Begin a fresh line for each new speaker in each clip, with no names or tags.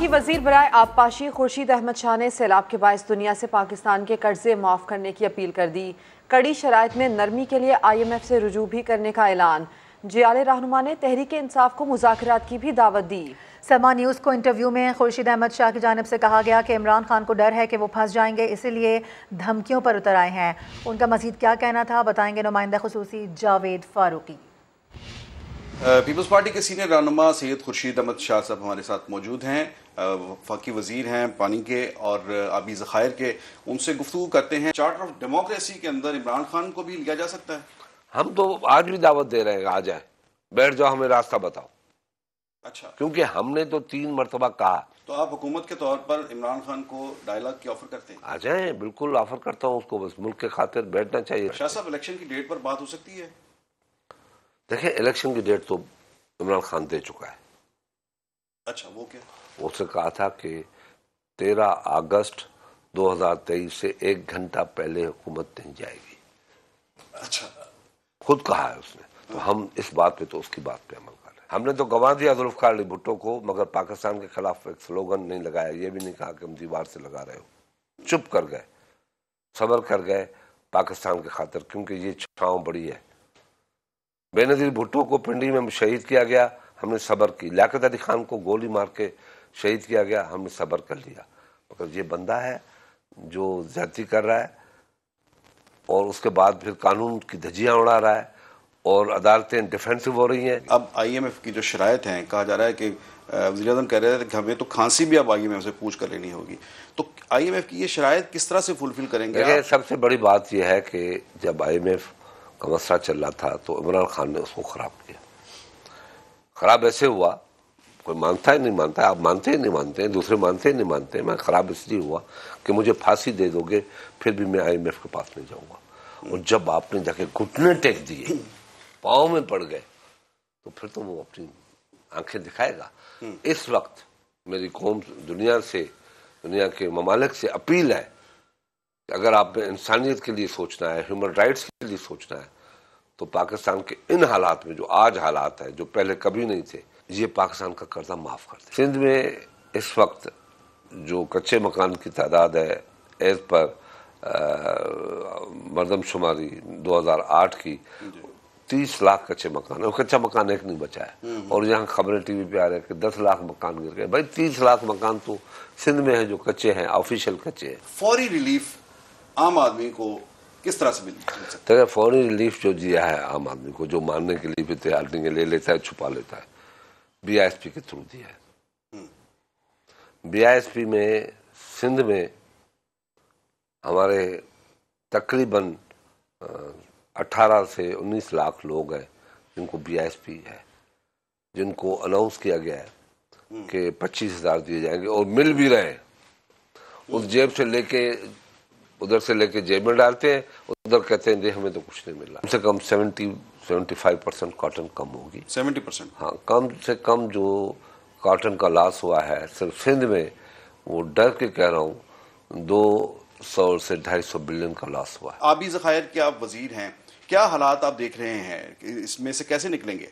की वजीर बरए आबपाशी खुर्शीद अहमद शाह ने सैलाब के बायस दुनिया से पाकिस्तान के कर्जे माफ़ करने की अपील कर दी कड़ी शरात में नरमी के लिए आई एम एफ से रजू भी करने का ऐलान जियाले रहनुमा ने तहरीक इंसाफ को मुजाकर की भी दावत दी समा न्यूज़ को इंटरव्यू में खुर्शीद अहमद शाह की जानब से कहा गया कि इमरान खान को डर है कि वो फंस जाएंगे इसीलिए धमकियों पर उतर आए हैं उनका मजीद क्या कहना था बताएंगे नुमाइंदा खसूसी जावेद फारूकी पीपल्स पार्टी के सीनियर रहनुमा सैयद खुर्शीद अहमद शाह साहब हमारे साथ मौजूद हैं वफाकी वजीर हैं पानी के और आबी जखायर के उनसे गुफ्तु करते हैं चार्टर ऑफ डेमोक्रेसी के अंदर इमरान खान को भी लिया जा सकता है हम तो आज भी दावत दे रहे हैं आ
जाए बैठ जाओ हमें रास्ता बताओ अच्छा क्योंकि हमने तो तीन मरतबा कहा
तो आप हुकूमत के तौर पर इमरान खान को डायलॉग की ऑफर करते हैं
आ जाए बिल्कुल ऑफर करता हूँ उसको बस मुल्क के खातिर बैठना चाहिए शाह
साहब इलेक्शन की डेट पर बात हो सकती है
देखिए इलेक्शन की डेट तो इमरान खान दे चुका है
अच्छा वो क्या
उसने कहा था कि 13 अगस्त 2023 से एक घंटा पहले हुकूमत नहीं जाएगी अच्छा खुद कहा है उसने तो हम इस बात पे तो उसकी बात पे अमल कर रहे हैं हमने तो गंवा दिया जुल्फकार अली भुट्टो को मगर पाकिस्तान के खिलाफ एक स्लोगन नहीं लगाया ये भी नहीं कहा कि हम दीवार से लगा रहे हो चुप कर गए सबर कर गए पाकिस्तान के खातर क्योंकि ये छाव बड़ी है बेनज़ीर भुट्टो को पिंडी में शहीद किया गया हमने सबर की लियात अली खान को गोली मार के शहीद किया गया हमने सबर कर लिया मगर ये बंदा है जो ज्यादा कर रहा है और उसके बाद फिर कानून की धजियाँ उड़ा रहा है और अदालतें डिफेंसिव
हो रही हैं अब आईएमएफ की जो शरात हैं कहा जा रहा है कि वजी अजम कह रहे थे कि हमें तो खांसी भी अब आई एम से पूछ कर लेनी होगी तो आईएमएफ की ये शरात किस तरह से फुलफिल करेंगे सबसे
बड़ी बात यह है कि जब आईएमएफ का मसला चल रहा था तो इमरान खान ने उसको ख़राब किया ख़राब ऐसे हुआ कोई मानता है नहीं मानता है आप मानते हैं नहीं मानते हैं दूसरे मानते हैं नहीं मानते हैं मैं ख़राब इसलिए हुआ कि मुझे फांसी दे दोगे फिर भी मैं आई के पास नहीं जाऊँगा और जब आपने जाके घुटने टेक दिए पाँव में पड़ गए तो फिर तो वो अपनी आंखें दिखाएगा हम्म। इस वक्त मेरी कौम दुनिया से दुनिया के ममालक से अपील है अगर आप इंसानियत के लिए सोचना है ह्यूमन राइट्स के लिए सोचना है तो पाकिस्तान के इन हालात में जो आज हालात हैं जो पहले कभी नहीं थे ये पाकिस्तान का कर्जा माफ़ कर दे सिंध में इस वक्त जो कच्चे मकान की तादाद है एज पर मरदमशुमारी 2008 की तीस लाख कच्चे मकान है कच्चा मकान एक नहीं बचा है हम्म, हम्म। और यहाँ खबरें टीवी पे आ रहे हैं कि दस लाख मकान गिर गए भाई तीस लाख मकान तो सिंध में है जो कच्चे हैं ऑफिशियल कच्चे हैं
फौरी रिलीफ आम आदमी को किस तरह से मिल
तो फौरी रिलीफ जो दिया है आम आदमी को जो मानने के लिए भी तैयार नहीं ले लेता है छुपा लेता है बीआईएसपी के थ्रू दिया है बीआईएसपी हम्म। में सिंध में हमारे तकरीबन 18 से 19 लाख लोग हैं जिनको बीआईएसपी है जिनको अनाउंस किया गया है हम्म। कि पच्चीस हजार दिए जाएंगे और मिल भी रहे हैं उस जेब से लेके उधर से लेके जेब में डालते हैं उधर कहते हैं हमें तो कुछ नहीं मिला कम से कम seventy seventy five percent cotton कम होगी सेवेंटी परसेंट हाँ कम से कम जो कॉटन का लॉस हुआ है सिर्फ सिंध में वो डर के कह रहा हूँ दो सौ से ढाई सौ बिलियन का
लॉस हुआ है आबी जखायर के आप वजीर हैं क्या हालात आप देख रहे हैं इसमें से कैसे निकलेंगे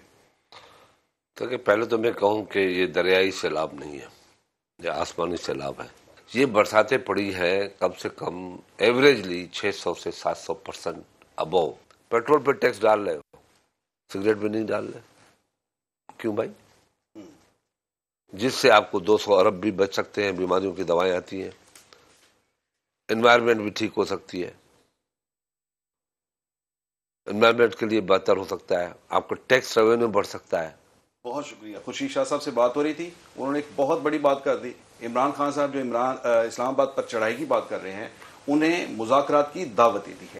तो पहले तो मैं कहूँ कि ये दरियाई सैलाब नहीं है ये आसमानी सैलाब है ये बरसातें पड़ी हैं कम से कम एवरेजली 600 से 700 परसेंट अबो पेट्रोल पे टैक्स डाल रहे हो सिगरेट भी नहीं डाल रहे क्यों भाई जिससे आपको 200 अरब भी बच सकते हैं बीमारियों की दवाएं आती हैं इन्वायरमेंट भी ठीक हो सकती है इन्वायरमेंट के लिए बेहतर हो सकता है आपका टैक्स रेवेन्यू बढ़ सकता है
बहुत शुक्रिया खुशी शाह साहब से बात हो रही थी उन्होंने एक बहुत बड़ी बात कर दी इमरान खान साहब जो इमरान इस्लामाबाद पर चढ़ाई की बात कर रहे हैं उन्हें मुजाकर की दावत दी है